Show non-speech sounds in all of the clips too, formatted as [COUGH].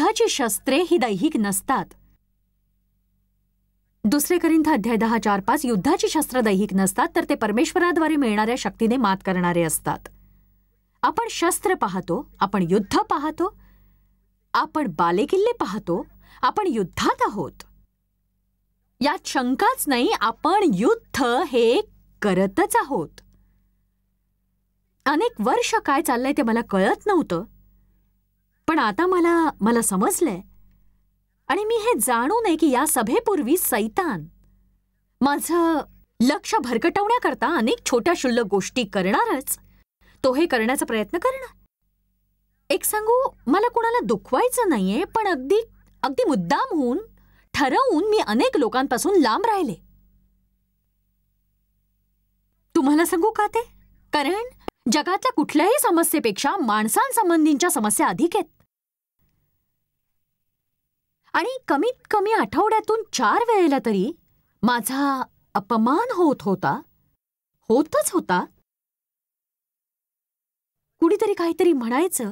युद्धाची शस्त्रे ही दैहिक नसतात दुसरे करिंथ अध्याय दहा चार पाच युद्धाची शस्त्र दैहिक नसतात तर ते परमेश्वराद्वारे मिळणाऱ्या शक्तीने मात करणारे असतात आपण शस्त्र पाहतो आपण युद्ध पाहतो आपण बालेकिल्ले पाहतो आपण युद्धात आहोत यात शंकाच नाही आपण युद्ध हे करतच आहोत अनेक वर्ष काय चाललंय ते मला कळत नव्हतं पण आता मला मला समजलंय आणि मी हे जाणू नये की या सभेपूर्वी सैतान माझं लक्ष भरकटवण्याकरता अनेक छोट्या शुल्लक गोष्टी करणारच तो हे करण्याचा प्रयत्न करणार एक सांगू मला कुणाला दुखवायचं नाहीये पण अगदी अगदी मुद्दाम होऊन ठरवून मी अनेक लोकांपासून लांब राहिले तुम्हाला सांगू का ते कारण जगातल्या कुठल्याही समस्येपेक्षा माणसांसंबंधींच्या समस्या अधिक आहेत आणि कमीत कमी आठवड्यातून चार वेळेला तरी माझा अपमान होत होता होतच होता कुणीतरी काहीतरी म्हणायचं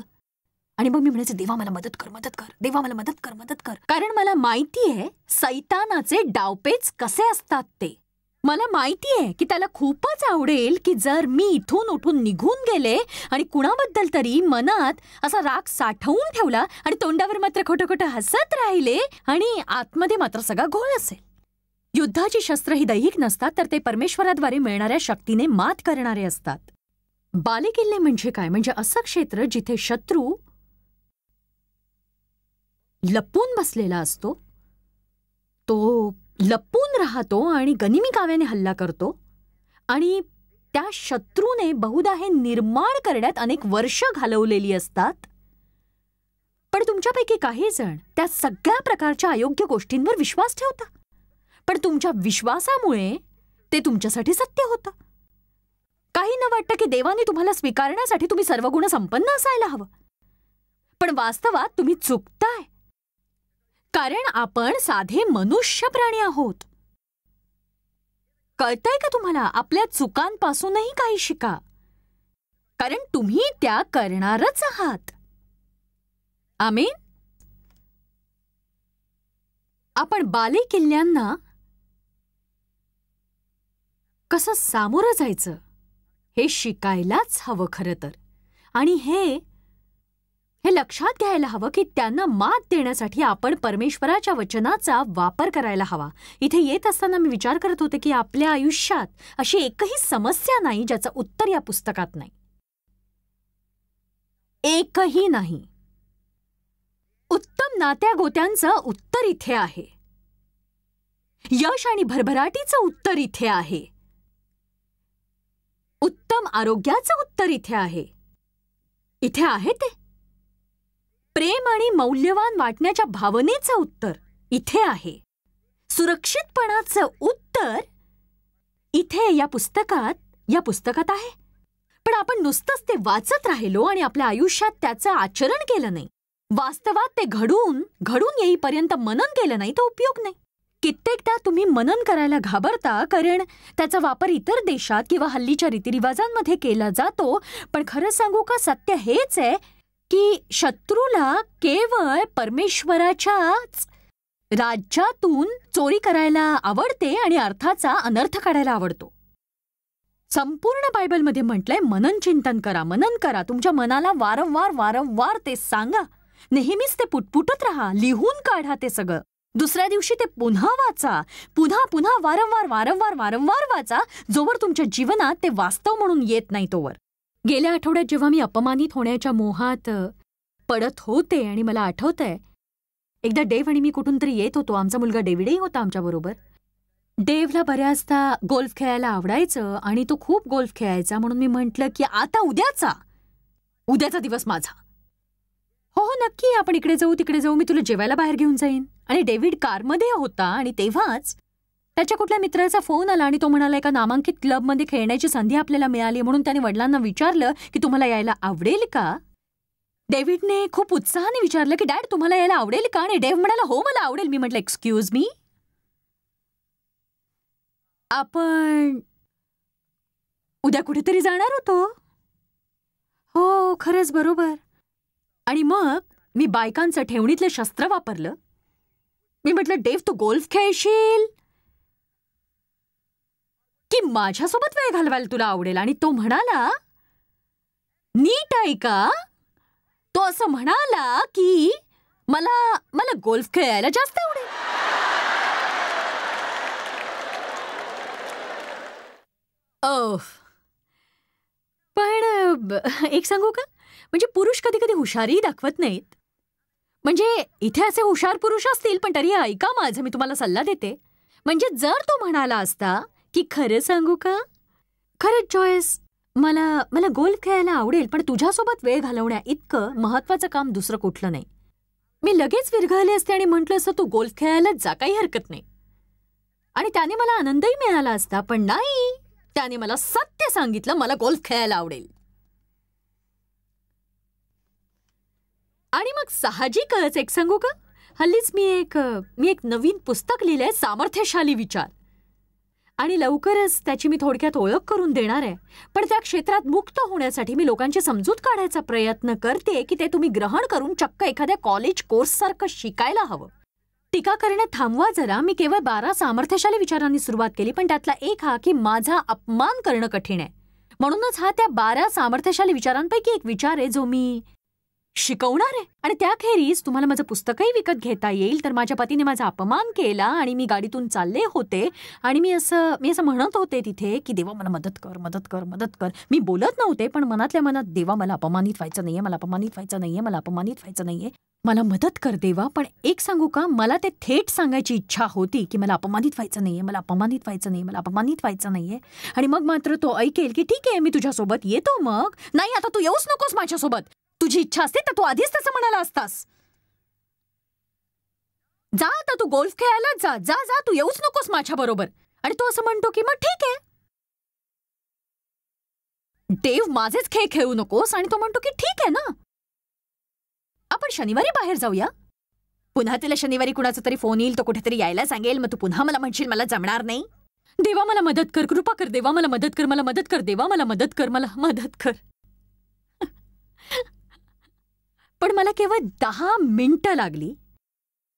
आणि मग मी म्हणायचं देवा मला मदत कर मदत कर देवा मला मदत कर मदत कर कारण मला माहिती आहे सैतानाचे डावपेच कसे असतात ते मला माहिती आहे की त्याला खूपच आवडेल की जर मी इथून उठून निघून गेले आणि कुणाबद्दल तरी मनात असा राग साठवून ठेवला आणि तोंडावर मात्र खोटं खोटं हसत राहिले आणि आतमध्ये मात्र सगळा घोळ असेल युद्धाची शस्त्र ही दैहिक नसतात तर ते परमेश्वराद्वारे मिळणाऱ्या शक्तीने मात करणारे असतात बालेकिल्ले म्हणजे काय म्हणजे असं क्षेत्र जिथे शत्रू लपून बसलेला असतो तो लपून राहतो आणि गनिमी काव्याने हल्ला करतो आणि त्या शत्रूने बहुधा हे निर्माण करण्यात अनेक वर्ष घालवलेली असतात पण तुमच्यापैकी काही जण त्या सगळ्या प्रकारच्या अयोग्य गोष्टींवर विश्वास ठेवता पण तुमच्या विश्वासामुळे ते तुमच्यासाठी सत्य होतं काही न वाटतं की देवाने तुम्हाला स्वीकारण्यासाठी तुम्ही सर्व गुण संपन्न असायला हवं पण वास्तवात तुम्ही चुकताय कारण आपण साधे मनुष्य प्राणी आहोत कळतंय का तुम्हाला आपल्या चुकांपासूनही काही शिका कारण तुम्ही त्या करणारच आहात आमीन आपण बाले किल्ल्यांना कसं सामोरं जायचं हे शिकायलाच हवं खरं तर आणि हे हे लक्षात घ्यायला हवं की त्यांना मात देण्यासाठी आपण परमेश्वराच्या वचनाचा वापर करायला हवा इथे येत असताना मी विचार करत होते की आपल्या आयुष्यात अशी एकही समस्या नाही ज्याचं उत्तर या पुस्तकात नाही एकही नाही उत्तम नात्या गोत्यांचं उत्तर इथे आहे यश आणि भरभराटीचं उत्तर इथे आहे उत्तम आरोग्याचं उत्तर इथे आहे इथे आहे ते प्रेम आणि मौल्यवान वाटण्याच्या भावनेचं उत्तर इथे आहे सुरक्षितपणाचं उत्तर इथे या पुस्तकात या पुस्तकात आहे पण आपण नुसतंच ते वाचत राहिलो आणि आपल्या आयुष्यात त्याचं आचरण केलं नाही वास्तवात ते घडून घडून येईपर्यंत मनन केलं नाही तर उपयोग नाही कित्येकदा तुम्ही मनन करायला घाबरता कारण त्याचा वापर इतर देशात किंवा हल्लीच्या रीतिरिवाजांमध्ये केला जातो पण खरं सांगू का सत्य हेच आहे की शत्रूला केवळ परमेश्वराच्याच राज्यातून चोरी करायला आवडते आणि अर्थाचा अनर्थ काढायला आवडतो संपूर्ण बायबलमध्ये म्हटलंय मनन चिंतन करा मनन करा तुमच्या मनाला वारंवार वारंवार ते सांगा नेहमीच ते पुटपुटत राहा लिहून काढा ते सगळं दुसऱ्या दिवशी ते पुन्हा वाचा पुन्हा पुन्हा वारंवार वारंवार वारंवार वाचा जोवर तुमच्या जीवनात ते वास्तव म्हणून येत नाही तोवर गेल्या आठवड्यात जेव्हा मी अपमानित होण्याच्या मोहात पडत होते आणि मला आहे एकदा डेव्ह आणि मी कुठून तरी येत होतो आमचा मुलगा डेव्हिडही होता आमच्याबरोबर डेव्हला बऱ्याचदा गोल्फ खेळायला आवडायचं आणि तो खूप गोल्फ खेळायचा म्हणून मी म्हटलं की आता उद्याचा उद्याचा दिवस माझा हो हो नक्की आपण इकडे जाऊ तिकडे जाऊ मी तुला जेवायला बाहेर घेऊन जाईन आणि डेव्हिड कारमध्ये होता आणि तेव्हाच त्याच्या कुठल्या मित्राचा फोन आला आणि तो म्हणाला एका नामांकित क्लबमध्ये खेळण्याची संधी आपल्याला मिळाली म्हणून त्याने वडिलांना विचारलं की तुम्हाला यायला आवडेल का डेव्हिडने खूप उत्साहाने विचारलं की डॅड तुम्हाला यायला आवडेल का आणि डेव्ह म्हणाला हो मला आवडेल मी म्हटलं एक्सक्यूज मी आपण उद्या कुठेतरी जाणार होतो हो खरंच बरोबर आणि मग मी बायकांचं ठेवणीतलं शस्त्र वापरलं मी म्हटलं डेव्ह तू गोल्फ खेळशील की माझ्यासोबत वेळ घालवायला तुला आवडेल आणि तो म्हणाला नीट ऐका तो असं म्हणाला की मला मला गोल्फ खेळायला जास्त आवडेल पण एक सांगू का म्हणजे पुरुष कधी कधी हुशारी दाखवत नाहीत म्हणजे इथे असे हुशार पुरुष असतील पण तरी ऐका माझं मी तुम्हाला सल्ला देते म्हणजे जर तो म्हणाला असता की खरं सांगू का खरंच जॉयस मला मला गोल्फ खेळायला आवडेल पण तुझ्यासोबत वेळ घालवण्या इतकं महत्वाचं काम दुसरं कुठलं नाही मी लगेच विरघळले असते आणि म्हटलं असतं तू गोल्फ खेळायला जा काही हरकत नाही आणि त्याने मला आनंदही मिळाला असता पण नाही त्याने मला सत्य सांगितलं मला गोल्फ खेळायला आवडेल आणि मग साहजिकच एक सांगू का हल्लीच मी एक मी एक नवीन पुस्तक लिहिलंय सामर्थ्यशाली विचार आणि लवकरच त्याची मी थोडक्यात ओळख करून देणार आहे पण त्या क्षेत्रात मुक्त होण्यासाठी मी लोकांची समजूत काढायचा प्रयत्न करते की ते तुम्ही ग्रहण करून चक्क एखाद्या कॉलेज कोर्ससारखं शिकायला हवं टीका करणे थांबवा जरा मी केवळ बारा सामर्थ्यशाली विचारांनी सुरुवात केली पण त्यातला एक हा की माझा अपमान करणं कठीण आहे म्हणूनच हा त्या बारा सामर्थ्यशाली विचारांपैकी एक विचार आहे जो मी शिकवणार आहे आणि त्याखेरीज तुम्हाला माझं पुस्तकही विकत घेता येईल तर माझ्या पतीने माझा अपमान केला आणि मी गाडीतून चालले होते आणि मी असं मी असं म्हणत होते तिथे की देवा मला मदत कर मदत कर मदत कर मी बोलत नव्हते पण मनातल्या मनात देवा मला अपमानित व्हायचं नाहीये मला अपमानित व्हायचं नाहीये मला अपमानित व्हायचं नाहीये मला मदत कर देवा पण एक सांगू का मला ते थेट सांगायची इच्छा होती की मला अपमानित व्हायचं नाहीये मला अपमानित व्हायचं नाही मला अपमानित व्हायचं नाहीये आणि मग मात्र तो ऐकेल की ठीक आहे मी तुझ्यासोबत येतो मग नाही आता तू येऊच नकोस माझ्यासोबत तुझी इच्छा असते तर तू आधीच तसं म्हणाला असतास जा आता तू गोल्फ खेळायला जा जा जा तू येऊच नकोस माझ्या बरोबर आणि तू असं म्हणतो की मग ठीक आहे देव माझेच खेळ खेळू नकोस आणि तो म्हणतो की ठीक आहे ना आपण शनिवारी बाहेर जाऊया पुन्हा तिला शनिवारी कुणाचा तरी फोन येईल तो कुठेतरी यायला सांगेल मग तू पुन्हा मला म्हणशील मला जमणार नाही देवा मला मदत कर कृपा कर देवा मला मदत कर मला मदत कर देवा मला मदत कर मला मदत कर पण मला केवळ दहा मिनिटं लागली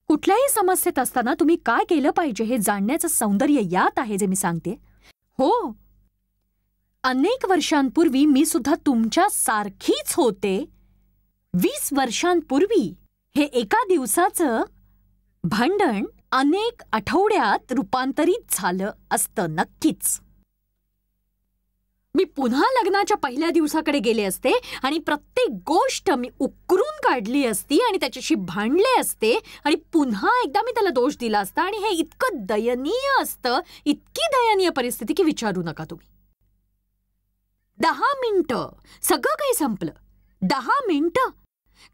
कुठल्याही समस्येत असताना तुम्ही काय केलं पाहिजे हे जाणण्याचं सौंदर्य यात आहे जे मी सांगते हो अनेक वर्षांपूर्वी मी सुद्धा तुमच्या सारखीच होते वीस वर्षांपूर्वी हे एका दिवसाचं भांडण अनेक आठवड्यात रूपांतरित झालं असतं नक्कीच मी पुन्हा लग्नाच्या पहिल्या दिवसाकडे गेले असते आणि प्रत्येक गोष्ट मी उकरून काढली असती आणि त्याच्याशी भांडले असते आणि पुन्हा एकदा मी त्याला दोष दिला असता आणि हे इतकं दयनीय असतं इतकी दयनीय परिस्थिती की विचारू नका तुम्ही दहा मिनटं सगळं काही संपलं दहा मिनटं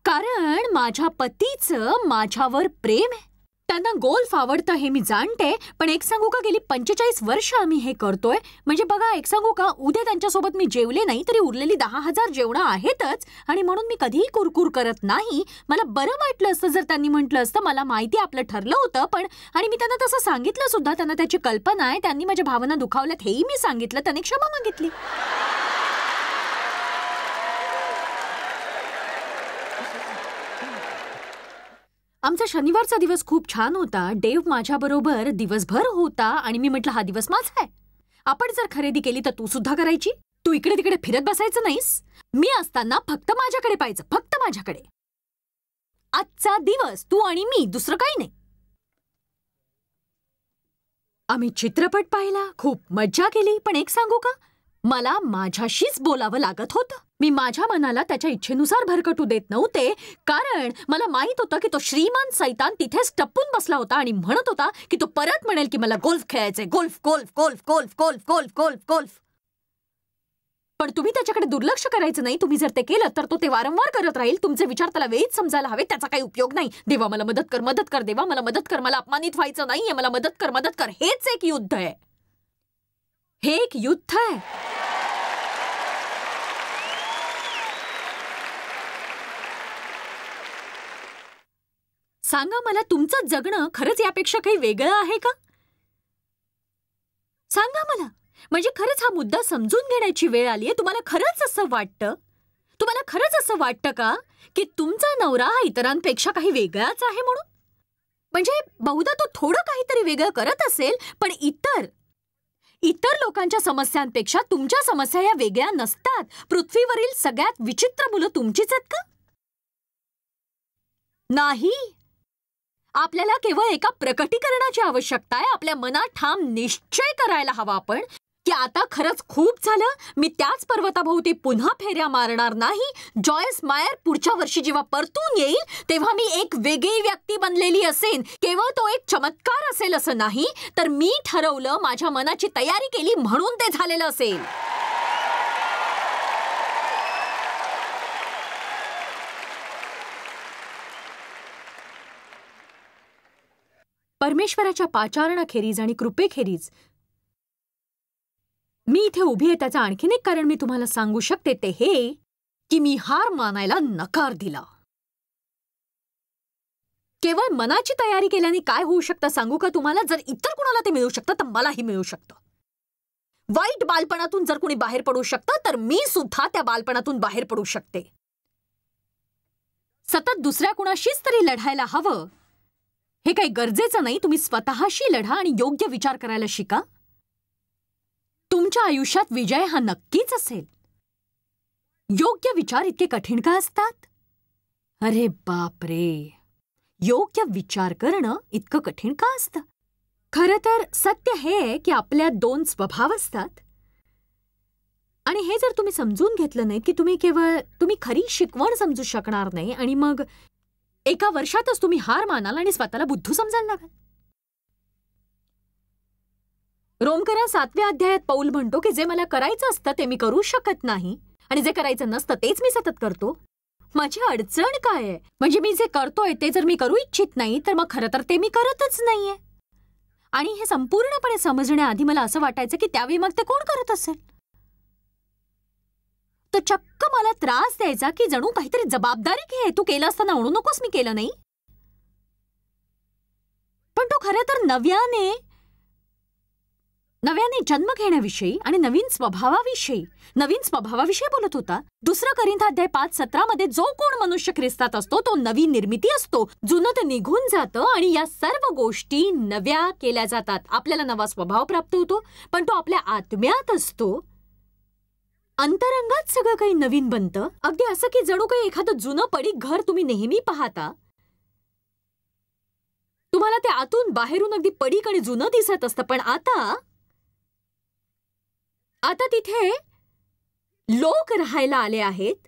कारण माझ्या पतीचं माझ्यावर प्रेम आहे त्यांना गोल्फ आवडतं हे मी जाणते पण एक सांगू का गेली पंचेचाळीस वर्ष आम्ही हे करतोय म्हणजे बघा एक सांगू का उद्या त्यांच्यासोबत मी जेवले नाही तरी उरलेली दहा हजार जेवणं आहेतच आणि म्हणून मी कधीही कुरकुर करत नाही मला बरं वाटलं असतं जर त्यांनी म्हटलं असतं मला माहिती आपलं ठरलं होतं पण आणि मी त्यांना तसं सांगितलं सुद्धा त्यांना त्याची कल्पना आहे त्यांनी माझ्या भावना दुखावल्यात हेही मी सांगितलं त्यांनी क्षमा मागितली आमचा शनिवारचा दिवस खूप छान होता डेव माझ्याबरोबर दिवसभर होता आणि मी म्हटलं हा दिवस माझा आहे आपण जर खरेदी केली तर तू सुद्धा करायची तू इकडे तिकडे फिरत बसायचं नाहीस मी असताना फक्त माझ्याकडे पाहिजे फक्त माझ्याकडे आजचा दिवस तू आणि मी दुसरं काही नाही आम्ही चित्रपट पाहिला खूप मज्जा केली पण एक सांगू का मला माझ्याशीच बोलावं लागत होतं मी माझ्या मनाला त्याच्या इच्छेनुसार भरकटू देत नव्हते कारण मला माहीत होतं की तो श्रीमान सैतान तिथेच टप्पून बसला होता आणि म्हणत होता की तो परत म्हणेल की मला गोल्फ खेळायचे golf golf golf golf golf golf golf golf पण तुम्ही त्याच्याकडे दुर्लक्ष करायचं नाही तुम्ही जर ते केलं तर तो ते वारंवार करत राहील तुमचे विचार त्याला वेळीच समजायला हवे त्याचा काही उपयोग नाही देवा मला मदत कर मदत कर देवा मला मदत कर मला अपमानित व्हायचं नाहीये मला मदत कर मदत कर हेच एक युद्ध आहे हे एक युद्ध आहे सांगा मला तुमचं जगणं खरंच यापेक्षा काही वेगळं आहे का सांगा मला म्हणजे खरंच हा मुद्दा समजून घेण्याची वेळ आली आहे तुम्हाला खरंच असं वाटतं तुम्हाला खरंच असं वाटतं का की तुमचा नवरा हा इतरांपेक्षा काही वेगळाच आहे म्हणून म्हणजे बहुधा तो थोडं काहीतरी वेगळं करत असेल पण इतर इतर लोकांच्या समस्यांपेक्षा तुमच्या समस्या या वेगळ्या नसतात पृथ्वीवरील सगळ्यात विचित्र मुलं तुमचीच आहेत का नाही आपल्याला केवळ एका प्रकटीकरणाची आवश्यकता आहे आपल्या मनात ठाम निश्चय करायला हवा आपण की आता खरंच खूप झालं मी त्याच पर्वताभोवती पुन्हा फेऱ्या मारणार नाही जॉयस मायर पुढच्या वर्षी जेव्हा परतून येईल तेव्हा मी एक वेगळी व्यक्ती बनलेली असेन केवळ तो एक चमत्कार असेल असं नाही तर मी ठरवलं माझ्या मनाची तयारी केली म्हणून ते झालेलं असेल परमेश्वराच्या पाचारणाखेरीज आणि कृपेखेरीज मी इथे उभी आहे त्याचं आणखीन एक कारण मी तुम्हाला सांगू शकते ते हे की मी हार मानायला नकार दिला केवळ मनाची तयारी केल्याने काय होऊ शकतं सांगू का तुम्हाला जर इतर कुणाला ते मिळू शकतं तर मलाही मिळू शकतं वाईट बालपणातून जर कुणी बाहेर पडू शकतं तर मी सुद्धा त्या बालपणातून बाहेर पडू शकते सतत दुसऱ्या कुणाशीच तरी लढायला हवं हे काही गरजेचं नाही तुम्ही स्वतःशी लढा आणि योग्य विचार करायला शिका तुमच्या आयुष्यात विजय हा नक्कीच असेल योग्य विचार इतके कठीण का असतात अरे बाप रे योग्य विचार करणं इतकं कठीण का असतं खरं तर सत्य हे आहे की आपल्या दोन स्वभाव असतात आणि हे जर तुम्ही समजून घेतलं नाही की तुम्ही केवळ तुम्ही खरी शिकवण समजू शकणार नाही आणि मग एका वर्षातच तुम्ही हार मानाल आणि स्वतःला बुद्धू समजायला लागाल रोमकरा सातव्या अध्यायात पौल म्हणतो की जे मला करायचं असतं ते मी करू शकत नाही आणि जे करायचं नसतं तेच मी सतत करतो माझी अडचण काय आहे म्हणजे मी जे करतोय ते जर मी करू इच्छित नाही तर मग खरं तर ते मी करतच नाहीये आणि हे संपूर्णपणे समजण्याआधी मला असं वाटायचं की त्यावेळी मग ते कोण करत असेल तर चक्क मला त्रास द्यायचा की जणू काहीतरी जबाबदारी घे तू केलं असताना म्हणू नकोस मी केलं नाही पण तो खरं तर नव्याने नव्याने जन्म घेण्याविषयी आणि नवीन स्वभावाविषयी नवीन स्वभावाविषयी बोलत होता दुसरा अध्याय पाच सतरामध्ये जो कोण मनुष्य ख्रिस्तात असतो तो नवी निर्मिती असतो जुनं ते निघून जातं आणि या सर्व गोष्टी नव्या केल्या जातात आपल्याला नवा स्वभाव प्राप्त होतो पण तो आपल्या आत्म्यात असतो अंतरंगात सगळं काही नवीन बनतं अगदी असं की जणू काही एखादं जुनं पडीक घर तुम्ही नेहमी पाहता तुम्हाला ते आतून बाहेरून अगदी पडीक आणि जुनं दिसत असतं पण आता आता तिथे लोक राहायला आले आहेत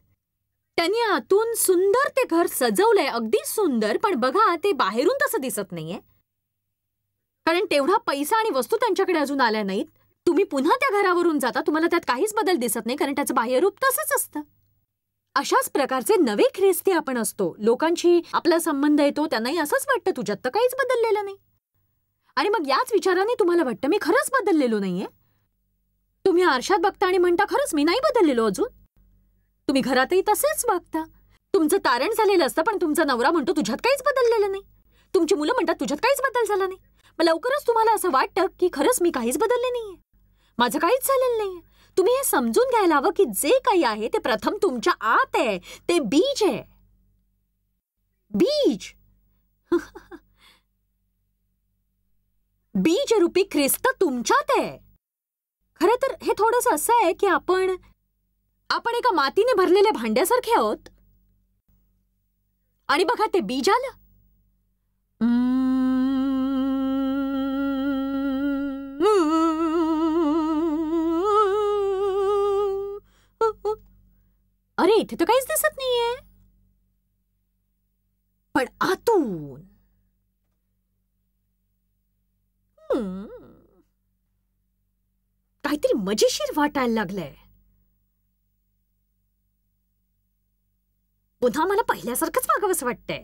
त्यांनी आतून सुंदर ते घर सजवलंय अगदी सुंदर पण बघा ते बाहेरून तसं दिसत नाहीये कारण तेवढा पैसा आणि वस्तू त्यांच्याकडे अजून आल्या नाहीत तुम्ही पुन्हा त्या घरावरून जाता तुम्हाला त्यात काहीच बदल दिसत नाही कारण त्याचं बाह्यरूप तसंच असतं अशाच प्रकारचे नवे ख्रिस्ती आपण असतो लोकांशी आपला संबंध येतो त्यांनाही असंच वाटतं तुझ्यात तर काहीच बदललेलं नाही आणि मग याच विचाराने तुम्हाला वाटतं मी खरंच बदललेलो नाहीये तुम्ही आरशात बघता आणि म्हणता खरंच मी नाही बदललेलो अजून तुम्ही घरातही तसेच बघता तुमचं तारण झालेलं असतं पण तुमचा नवरा म्हणतो तुझ्यात काहीच बदललेलं नाही तुमची मुलं म्हणतात तुझ्यात काहीच बदल झाला नाही मग लवकरच तुम्हाला असं वाटतं की खरंच मी काहीच बदलले नाहीये माझं काहीच झालेलं नाही तुम्ही हे समजून घ्यायला हवं की जे काही आहे ते प्रथम तुमच्या आत आहे ते बीज आहे बीज [LAUGHS] बीज रूपी ख्रिस्त तुमच्यात आहे खरं तर हे थोडंसं असं आहे की आपण आपण एका मातीने भरलेल्या भांड्यासारखे आहोत आणि बघा ते बीज आलं इथे तर काहीच दिसत नाहीये पण आतून काहीतरी मजेशीर वाटायला लागलंय पुन्हा मला पहिल्यासारखंच वागावंसं वाटतंय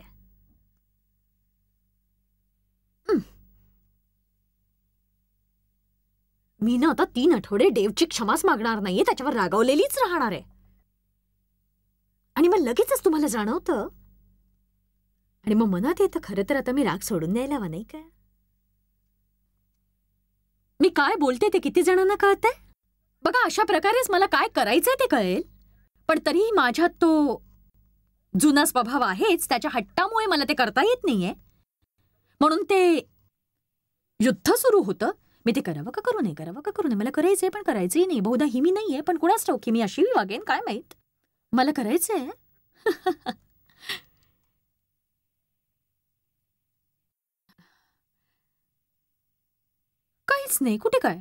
मी ना आता तीन आठवडे डेवची क्षमाच मागणार नाहीये त्याच्यावर रागावलेलीच राहणार आहे आणि मग लगेचच तुम्हाला जाणवतं आणि मग मनात येतं खरं तर आता मी राग सोडून द्यायला हवा नाही का मी काय बोलते ते किती जणांना आहे बघा अशा प्रकारेच मला काय करायचंय ते कळेल पण तरीही माझ्यात तो जुना स्वभाव आहेच त्याच्या हट्टामुळे मला ते करता येत नाहीये म्हणून ते युद्ध सुरू होतं मी ते करावं का करू नये करावं का करू नये मला करायचंय पण करायचंही नाही बहुधा ही मी नाहीये पण कुणाच ठाऊ की मी अशी वागेन काय माहीत मला करायचंय [LAUGHS] काहीच नाही कुठे काय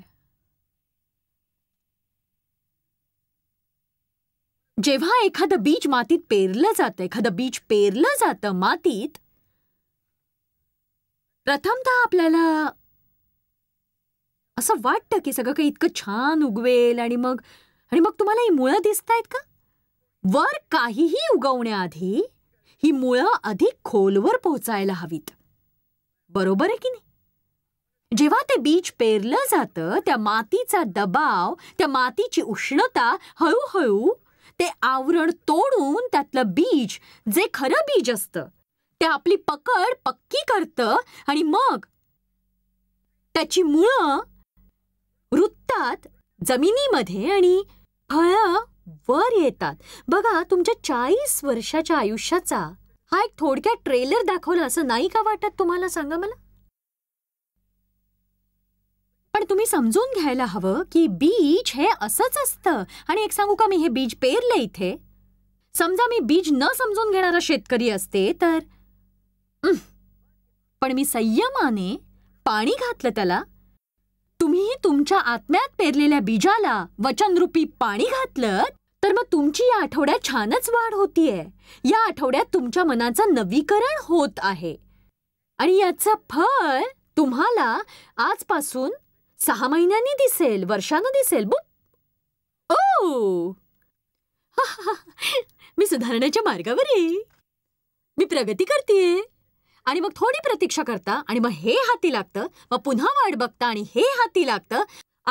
जेव्हा एखादं बीज मातीत पेरलं जातं एखादं बीज पेरलं जातं मातीत प्रथमतः आपल्याला असं वाटतं की सगळं काही इतकं छान उगवेल आणि मग आणि मग तुम्हाला ही मुळं दिसतायत का वर काहीही उगवण्याआधी ही मुळं अधिक खोलवर पोहोचायला हवीत बरोबर आहे की नाही जेव्हा ते बीज पेरलं जातं त्या मातीचा दबाव त्या मातीची उष्णता हळूहळू ते आवरण तोडून त्यातलं बीज जे खरं बीज असतं ते आपली पकड पक्की करतं आणि मग त्याची मुळं वृत्तात जमिनीमध्ये आणि फळं वर येतात बघा तुमच्या चाळीस वर्षाच्या आयुष्याचा हा एक थोडक्यात ट्रेलर दाखवला असं नाही का वाटत तुम्हाला सांगा मला पण तुम्ही समजून घ्यायला हवं की बीज हे असंच असतं आणि एक सांगू का मी हे बीज पेरले इथे समजा मी बीज न समजून घेणारा शेतकरी असते तर पण मी संयमाने पाणी घातलं त्याला तुम्ही तुमच्या आत्म्यात पेरलेल्या बीजाला वचनरूपी पाणी घातलं तर मग तुमची या आठवड्यात छानच वाढ होतीये या आठवड्यात तुमच्या मनाचं नवीकरण होत आहे आणि याचा फळ तुम्हाला आजपासून सहा महिन्यांनी दिसेल वर्षानं दिसेल बुप ओ [LAUGHS] मी सुधारण्याच्या मार्गावर आहे मी प्रगती करते आणि मग थोडी प्रतीक्षा करता आणि मग हे हाती लागतं मग पुन्हा वाट बघता आणि हे हाती लागतं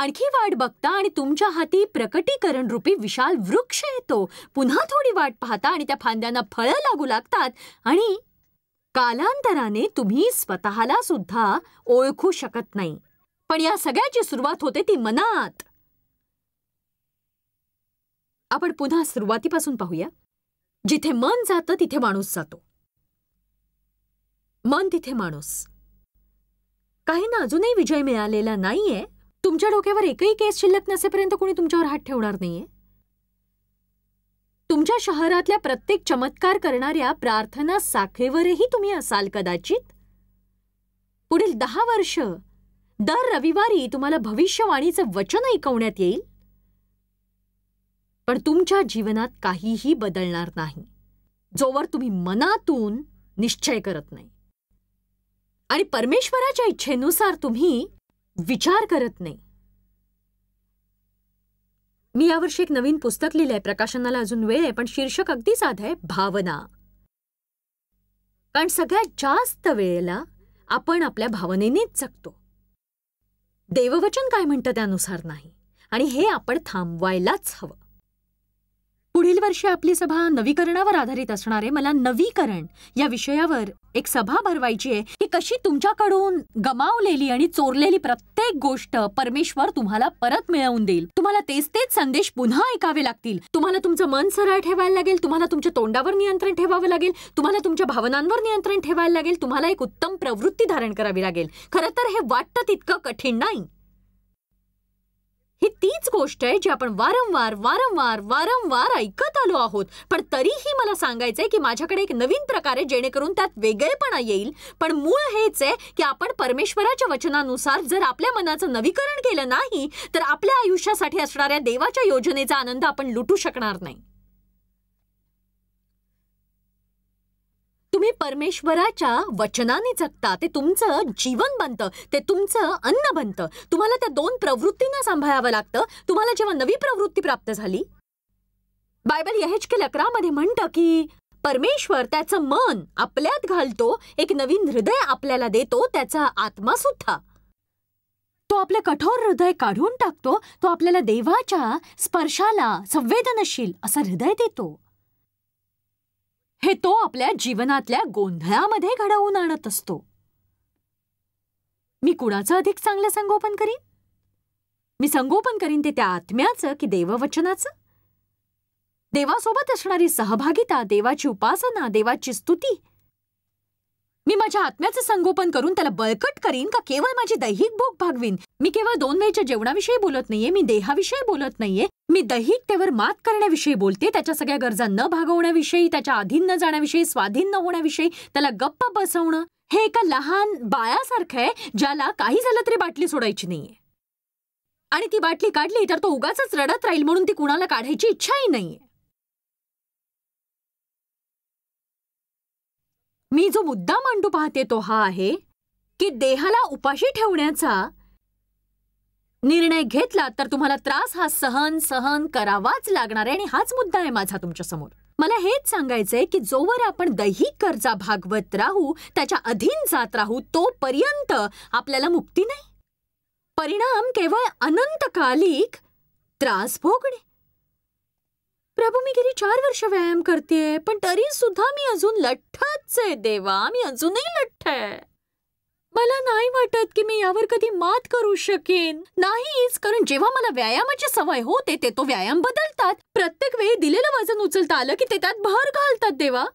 आणखी वाट बघता आणि तुमच्या हाती प्रकटीकरण रूपी विशाल वृक्ष येतो पुन्हा थोडी वाट पाहता आणि त्या फांद्यांना फळं लागू लागतात आणि कालांतराने तुम्ही स्वतःला सुद्धा ओळखू शकत नाही पण या सगळ्याची सुरुवात होते ती मनात आपण पुन्हा सुरुवातीपासून पाहूया जिथे मन जातं तिथे माणूस जातो मन तिथे माणूस काहींना अजूनही विजय मिळालेला नाहीये तुमच्या डोक्यावर एकही केस शिल्लक नसेपर्यंत कोणी तुमच्यावर हात ठेवणार नाहीये तुमच्या शहरातल्या प्रत्येक चमत्कार करणाऱ्या प्रार्थना साखेवरही तुम्ही असाल कदाचित पुढील दहा वर्ष दर रविवारी तुम्हाला भविष्यवाणीचं वचन ऐकवण्यात येईल पण तुमच्या जीवनात काहीही बदलणार नाही जोवर तुम्ही मनातून निश्चय करत नाही आणि परमेश्वराच्या इच्छेनुसार तुम्ही विचार करत नाही मी यावर्षी एक नवीन पुस्तक लिहिलंय प्रकाशनाला अजून वेळ आहे पण शीर्षक अगदी साधं आहे भावना कारण सगळ्यात जास्त वेळेला आपण आपल्या भावनेनेच जगतो देववचन काय म्हणतं त्यानुसार नाही आणि हे आपण थांबवायलाच हवं पुढील वर्षी आपली सभा नवीकरणावर आधारित असणार आहे मला नवीकरण या विषयावर एक सभा भरवायची आहे ही कशी तुमच्याकडून गमावलेली आणि चोरलेली प्रत्येक गोष्ट परमेश्वर तुम्हाला परत मिळवून देईल तुम्हाला तेच तेच संदेश पुन्हा ऐकावे लागतील तुम्हाला तुमचं मन सरळ ठेवायला लागेल तुम्हाला तुमच्या तोंडावर नियंत्रण ठेवावं लागेल तुम्हाला तुमच्या भावनांवर नियंत्रण ठेवायला लागेल तुम्हाला एक उत्तम प्रवृत्ती धारण करावी लागेल खरं तर हे वाटतं तितकं कठीण नाही ही तीच गोष्ट आहे जी आपण वारंवार वारंवार वारंवार ऐकत आलो आहोत पण तरीही मला सांगायचंय की माझ्याकडे एक नवीन प्रकार आहे जेणेकरून त्यात वेगळेपणा येईल पण मूळ हेच आहे की आपण परमेश्वराच्या वचनानुसार जर आपल्या मनाचं नवीकरण केलं नाही तर आपल्या आयुष्यासाठी असणाऱ्या देवाच्या योजनेचा आनंद आपण लुटू शकणार नाही तुम्ही परमेश्वराच्या वचनाने जगता ते तुमचं जीवन बनतं ते तुमचं अन्न बनतं तुम्हाला त्या दोन प्रवृत्तींना सांभाळावं लागतं तुम्हाला जेव्हा नवी प्रवृत्ती प्राप्त झाली बायबल यहेजकेल लकरामध्ये म्हणतं की परमेश्वर त्याचं मन आपल्यात घालतो एक नवीन हृदय आपल्याला देतो त्याचा आत्मा सुद्धा तो आपले कठोर हृदय काढून टाकतो तो आपल्याला देवाच्या स्पर्शाला संवेदनशील असं हृदय देतो हे तो आपल्या जीवनातल्या गोंधळामध्ये घडवून आणत असतो मी कुणाचं अधिक चांगलं संगोपन करीन मी संगोपन करीन ते त्या आत्म्याचं की देववचनाचं देवासोबत असणारी सहभागिता देवाची उपासना देवाची स्तुती मी माझ्या आत्म्याचं संगोपन करून त्याला बळकट करीन का केवळ माझी दैहिक भूक भागवीन मी केवळ दोन वेळच्या जेवणाविषयी बोलत नाहीये मी देहाविषयी बोलत नाहीये मी दैहिक त्यावर मात करण्याविषयी बोलते त्याच्या सगळ्या गरजा न भागवण्याविषयी त्याच्या अधीन न जाण्याविषयी स्वाधीन न होण्याविषयी त्याला गप्प बसवणं हे एका लहान बाळासारखं आहे ज्याला काही झालं तरी बाटली सोडायची नाहीये आणि ती बाटली काढली तर तो उगाच रडत राहील म्हणून ती कुणाला काढायची इच्छाही नाहीये मी जो मुद्दा मांडू पाहते तो हा आहे की देहाला उपाशी ठेवण्याचा निर्णय घेतला तर तुम्हाला त्रास हा सहन सहन करावाच लागणार आहे आणि हाच मुद्दा आहे माझा तुमच्या समोर मला हेच सांगायचंय की जोवर आपण दैहिक कर्जा भागवत राहू त्याच्या अधीन जात राहू तोपर्यंत आपल्याला मुक्ती नाही परिणाम केवळ अनंतकालिक त्रास भोगणे प्रभू मी गेली चार वर्ष व्यायाम करते पण तरी सुद्धा मी अजून लठ्ठच आहे देवा मी अजूनही लठ्ठ आहे मला नाही वाटत की मी यावर कधी मात करू शकेन नाहीच कारण जेव्हा मला व्यायामाची सवय होते ते तो व्यायाम बदलतात प्रत्येक वेळी दिलेलं वजन उचलता आलं की ते त्यात भर घालतात देवा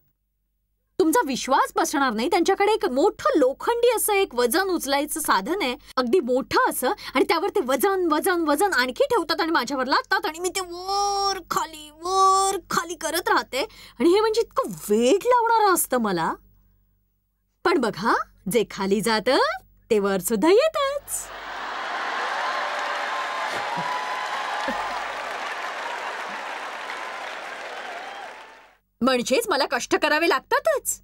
तुमचा विश्वास बसणार नाही त्यांच्याकडे एक मोठं लोखंडी असं एक वजन उचलायचं साधन आहे अगदी मोठं असं आणि त्यावर ते वजन वजन वजन आणखी ठेवतात आणि माझ्यावर लागतात आणि मी ते वर खाली वर खाली करत राहते आणि हे म्हणजे इतकं वेट लावणार असतं मला पण बघा जे खाली जातं ते वर सुद्धा येतच म्हणजेच मला कष्ट करावे लागतातच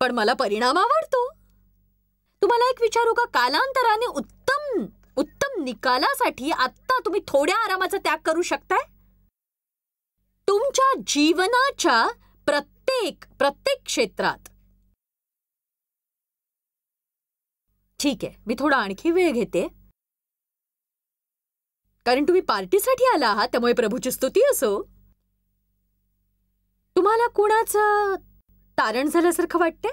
पण मला परिणाम आवडतो तुम्हाला एक विचारू का कालांतराने उत्तम उत्तम निकालासाठी आत्ता तुम्ही थोड्या आरामाचा त्याग करू शकताय तुमच्या जीवनाच्या प्रत्येक प्रत्येक क्षेत्रात ठीक आहे मी थोडा आणखी वेळ घेते कारण तुम्ही पार्टीसाठी आला आहात त्यामुळे प्रभूची स्तुती असो तुम्हाला कुणाचं तारण झाल्यासारखं वाटतंय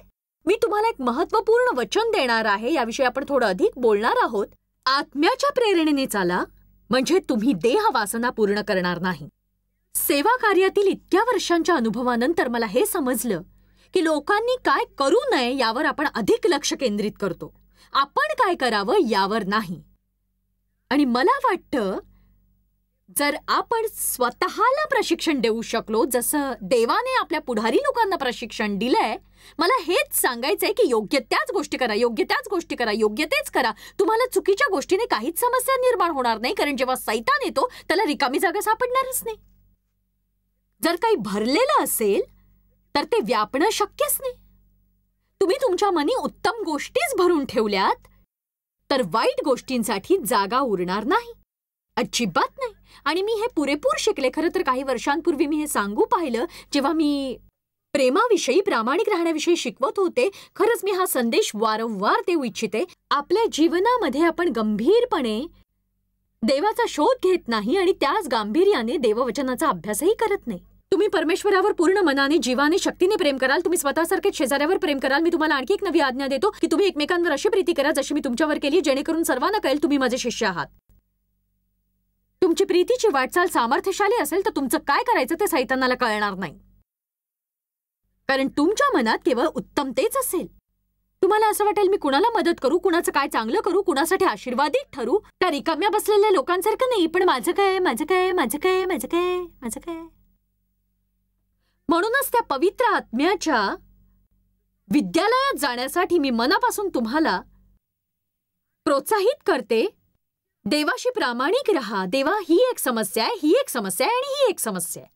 मी तुम्हाला एक महत्वपूर्ण वचन देणार आहे याविषयी आपण थोडं अधिक बोलणार आहोत आत्म्याच्या प्रेरणेने चाला म्हणजे तुम्ही देह वासना पूर्ण करणार नाही सेवा कार्यातील इतक्या वर्षांच्या अनुभवानंतर मला हे समजलं की लोकांनी काय करू नये यावर आपण अधिक लक्ष केंद्रित करतो आपण काय करावं यावर नाही आणि मला वाटतं जर आपण स्वतःला प्रशिक्षण देऊ शकलो जसं देवाने आपल्या पुढारी लोकांना प्रशिक्षण दिलंय मला हेच सांगायचंय की योग्य त्याच गोष्टी करा योग्य त्याच गोष्टी करा योग्य तेच करा तुम्हाला चुकीच्या गोष्टीने काहीच समस्या निर्माण होणार नाही कारण जेव्हा सैतान येतो त्याला रिकामी जागा सापडणारच नाही जर काही भरलेलं असेल तर ते व्यापणं शक्यच नाही तुम्ही तुमच्या मनी उत्तम गोष्टीच भरून ठेवल्यात तर वाईट गोष्टींसाठी जागा उरणार नाही अजिबात नाही आणि मी हे पुरेपूर शिकले खरं तर काही वर्षांपूर्वी मी हे सांगू पाहिलं जेव्हा मी प्रेमाविषयी प्रामाणिक राहण्याविषयी शिकवत होते खरंच मी हा संदेश वारंवार देऊ इच्छिते आपल्या जीवनामध्ये आपण गंभीरपणे देवाचा शोध घेत नाही आणि त्याच गांभीर्याने देववचनाचा अभ्यासही करत नाही तुम्ही परमेश्वरावर पूर्ण मनाने जीवाने शक्तीने प्रेम कराल तुम्ही स्वतःसारखे शेजाऱ्यावर प्रेम कराल मी तुम्हाला आणखी एक नवी आज्ञा देतो की तुम्ही एकमेकांवर अशी प्रीती करा जशी मी तुमच्यावर केली जेणेकरून सर्वांना कळेल तुम्ही माझे शिष्य आहात तुमची प्रीतीची वाटचाल सामर्थ्यशाली असेल तर तुमचं काय करायचं ते सैतानाला कळणार नाही कारण तुमच्या मनात केवळ उत्तम तेच असेल तुम्हाला असं वाटेल मी कुणाला मदत करू कुणाचं काय चांगलं करू कुणासाठी आशीर्वादी ठरू त्या रिकाम्या बसलेल्या लोकांसारखं नाही पण माझं काय माझं काय माझं काय माझं काय माझं काय म्हणूनच त्या पवित्र आत्म्याच्या विद्यालयात जाण्यासाठी मी मनापासून तुम्हाला प्रोत्साहित करते देवाशी प्रामाणिक राहा देवा ही एक समस्या आहे ही एक समस्या आहे आणि ही एक समस्या आहे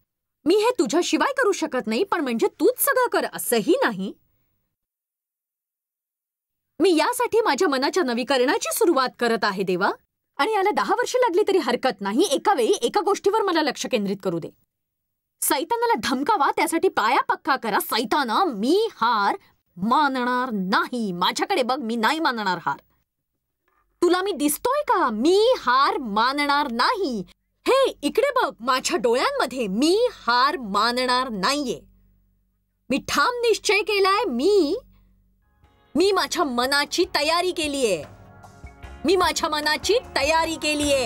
मी हे तुझ्याशिवाय करू शकत नाही पण म्हणजे तूच सगळं कर असंही नाही मी यासाठी माझ्या मनाच्या नवीकरणाची सुरुवात करत आहे देवा आणि याला दहा वर्ष लागली तरी हरकत नाही एका वेळी एका गोष्टीवर मला लक्ष केंद्रित करू दे सैतानाला धमकावा त्यासाठी पाया पक्का करा सैताना मी हार मानणार नाही माझ्याकडे बघ मी नाही मानणार हार तुला मी दिसतोय का मी हार मानणार नाही हे इकडे बघ माझ्या डोळ्यांमध्ये मी हार मानणार नाहीये मी ठाम निश्चय केलाय मी मी माझ्या मनाची तयारी केलीये मी माझ्या मनाची तयारी केलीये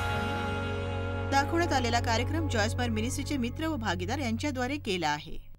दाखवण्यात आलेला कार्यक्रम जॉयस्मर मिनिस्ट्रीचे मित्र व भागीदार यांच्याद्वारे केला आहे